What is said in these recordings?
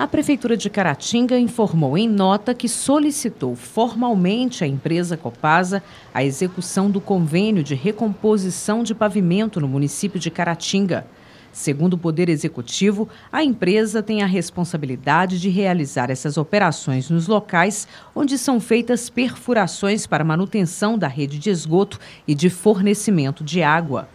A Prefeitura de Caratinga informou em nota que solicitou formalmente à empresa Copasa a execução do convênio de recomposição de pavimento no município de Caratinga. Segundo o Poder Executivo, a empresa tem a responsabilidade de realizar essas operações nos locais onde são feitas perfurações para manutenção da rede de esgoto e de fornecimento de água.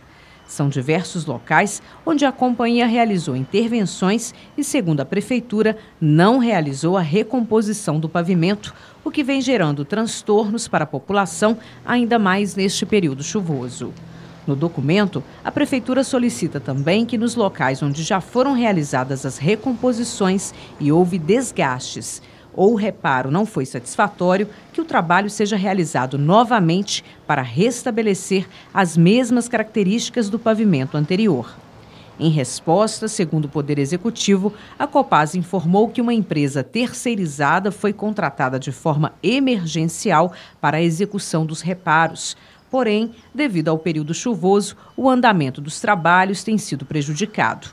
São diversos locais onde a companhia realizou intervenções e, segundo a prefeitura, não realizou a recomposição do pavimento, o que vem gerando transtornos para a população, ainda mais neste período chuvoso. No documento, a Prefeitura solicita também que nos locais onde já foram realizadas as recomposições e houve desgastes, ou o reparo não foi satisfatório, que o trabalho seja realizado novamente para restabelecer as mesmas características do pavimento anterior. Em resposta, segundo o Poder Executivo, a Copasa informou que uma empresa terceirizada foi contratada de forma emergencial para a execução dos reparos. Porém, devido ao período chuvoso, o andamento dos trabalhos tem sido prejudicado.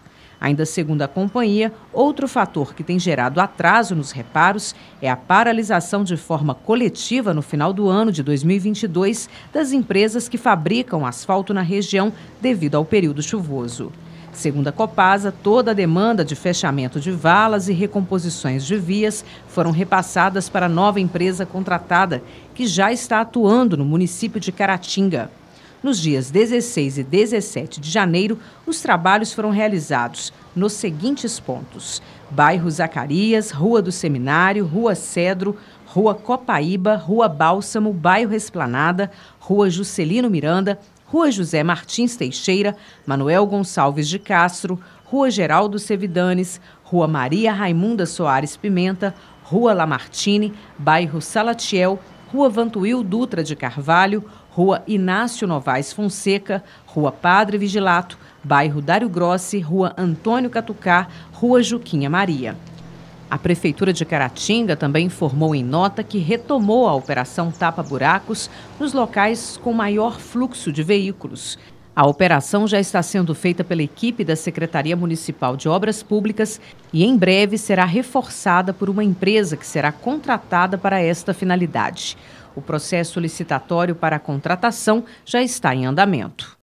Ainda segundo a companhia, outro fator que tem gerado atraso nos reparos é a paralisação de forma coletiva no final do ano de 2022 das empresas que fabricam asfalto na região devido ao período chuvoso. Segundo a Copasa, toda a demanda de fechamento de valas e recomposições de vias foram repassadas para a nova empresa contratada, que já está atuando no município de Caratinga. Nos dias 16 e 17 de janeiro, os trabalhos foram realizados nos seguintes pontos: bairro Zacarias, Rua do Seminário, Rua Cedro, Rua Copaíba, Rua Bálsamo, bairro Esplanada, Rua Juscelino Miranda, Rua José Martins Teixeira, Manuel Gonçalves de Castro, Rua Geraldo Sevidanes, Rua Maria Raimunda Soares Pimenta, Rua Lamartine, bairro Salatiel Rua Vantuil Dutra de Carvalho, Rua Inácio Novaes Fonseca, Rua Padre Vigilato, bairro Dário Grossi, Rua Antônio Catucá, Rua Juquinha Maria. A Prefeitura de Caratinga também informou em nota que retomou a operação Tapa Buracos nos locais com maior fluxo de veículos, a operação já está sendo feita pela equipe da Secretaria Municipal de Obras Públicas e em breve será reforçada por uma empresa que será contratada para esta finalidade. O processo licitatório para a contratação já está em andamento.